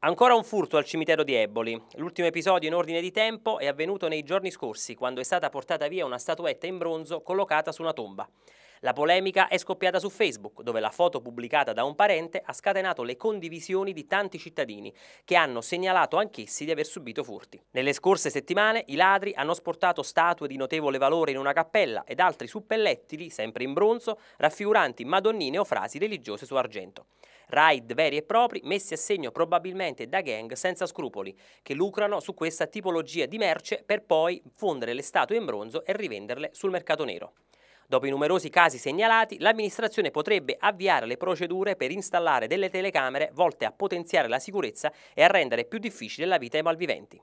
Ancora un furto al cimitero di Eboli. L'ultimo episodio in ordine di tempo è avvenuto nei giorni scorsi, quando è stata portata via una statuetta in bronzo collocata su una tomba. La polemica è scoppiata su Facebook, dove la foto pubblicata da un parente ha scatenato le condivisioni di tanti cittadini, che hanno segnalato anch'essi di aver subito furti. Nelle scorse settimane i ladri hanno sportato statue di notevole valore in una cappella ed altri suppellettili, sempre in bronzo, raffiguranti madonnine o frasi religiose su argento. Raid veri e propri messi a segno probabilmente da gang senza scrupoli, che lucrano su questa tipologia di merce per poi fondere le statue in bronzo e rivenderle sul mercato nero. Dopo i numerosi casi segnalati, l'amministrazione potrebbe avviare le procedure per installare delle telecamere volte a potenziare la sicurezza e a rendere più difficile la vita ai malviventi.